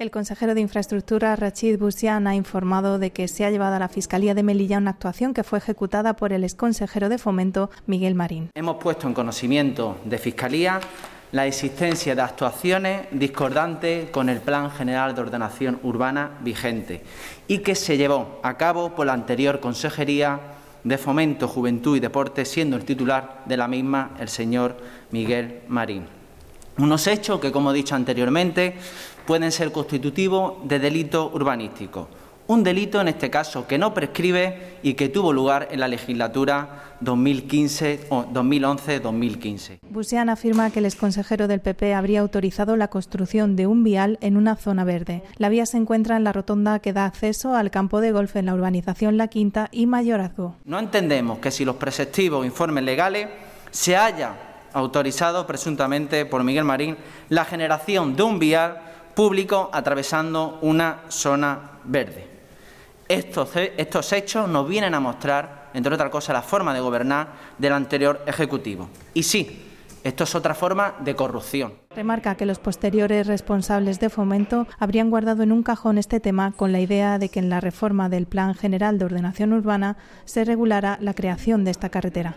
El consejero de Infraestructura, Rachid Busian, ha informado de que se ha llevado a la Fiscalía de Melilla una actuación que fue ejecutada por el exconsejero de Fomento, Miguel Marín. Hemos puesto en conocimiento de Fiscalía la existencia de actuaciones discordantes con el Plan General de Ordenación Urbana vigente y que se llevó a cabo por la anterior Consejería de Fomento, Juventud y Deporte, siendo el titular de la misma el señor Miguel Marín. Unos hechos que, como he dicho anteriormente, pueden ser constitutivos de delito urbanístico. Un delito, en este caso, que no prescribe y que tuvo lugar en la legislatura 2011-2015. Busean afirma que el exconsejero del PP habría autorizado la construcción de un vial en una zona verde. La vía se encuentra en la rotonda que da acceso al campo de golf en la urbanización La Quinta y Mayorazgo. No entendemos que si los preceptivos informes legales se haya autorizado presuntamente por Miguel Marín, la generación de un vial público atravesando una zona verde. Estos, estos hechos nos vienen a mostrar, entre otras cosas, la forma de gobernar del anterior Ejecutivo. Y sí, esto es otra forma de corrupción. Remarca que los posteriores responsables de fomento habrían guardado en un cajón este tema con la idea de que en la reforma del Plan General de Ordenación Urbana se regulara la creación de esta carretera.